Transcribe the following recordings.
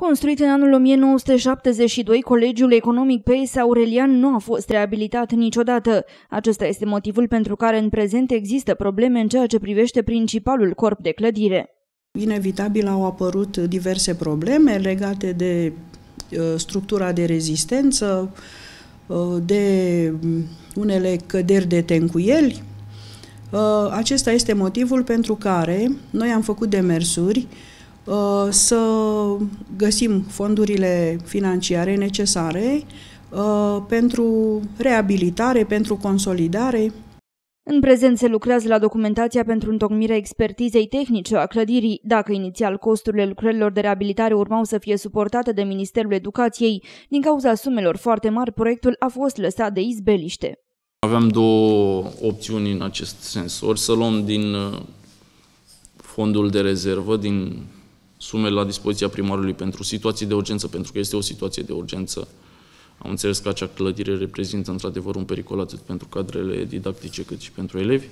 Construit în anul 1972, Colegiul Economic PS Aurelian nu a fost reabilitat niciodată. Acesta este motivul pentru care în prezent există probleme în ceea ce privește principalul corp de clădire. Inevitabil au apărut diverse probleme legate de uh, structura de rezistență, uh, de mm, unele căderi de tencuieli. Uh, acesta este motivul pentru care noi am făcut demersuri Uh, să găsim fondurile financiare necesare uh, pentru reabilitare, pentru consolidare. În prezent se lucrează la documentația pentru întocmirea expertizei tehnice a clădirii. Dacă inițial costurile lucrărilor de reabilitare urmau să fie suportate de Ministerul Educației, din cauza sumelor foarte mari, proiectul a fost lăsat de izbeliște. Avem două opțiuni în acest sens. Ori să luăm din uh, fondul de rezervă, din sume la dispoziția primarului pentru situații de urgență, pentru că este o situație de urgență. Am înțeles că acea clădire reprezintă într-adevăr un pericol atât pentru cadrele didactice cât și pentru elevi.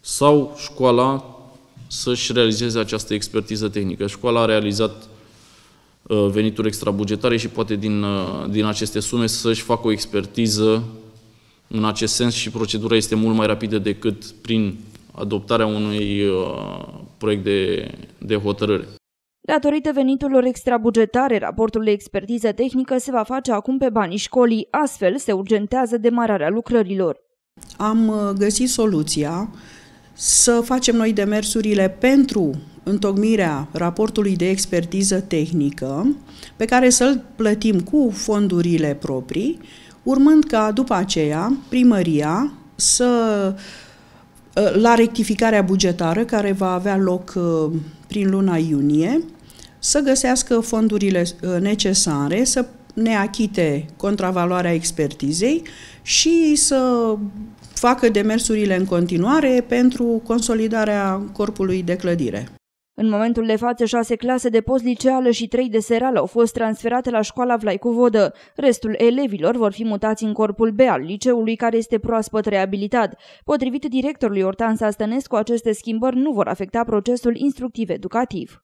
Sau școala să-și realizeze această expertiză tehnică. Școala a realizat uh, venituri extrabugetare și poate din, uh, din aceste sume să-și facă o expertiză în acest sens și procedura este mult mai rapidă decât prin adoptarea unui uh, proiect de, de hotărâre. Datorită veniturilor extrabugetare, raportul de expertiză tehnică se va face acum pe banii școlii, astfel se urgentează demararea lucrărilor. Am uh, găsit soluția să facem noi demersurile pentru întocmirea raportului de expertiză tehnică, pe care să-l plătim cu fondurile proprii, urmând ca după aceea primăria să uh, la rectificarea bugetară care va avea loc uh, prin luna iunie, să găsească fondurile uh, necesare, să ne achite contravaloarea expertizei și să facă demersurile în continuare pentru consolidarea corpului de clădire. În momentul de față, șase clase de post-liceală și trei de serală au fost transferate la școala Vlaicu Vodă. Restul elevilor vor fi mutați în corpul B al liceului, care este proaspăt reabilitat. Potrivit directorului Ortan Sastănescu, aceste schimbări nu vor afecta procesul instructiv-educativ.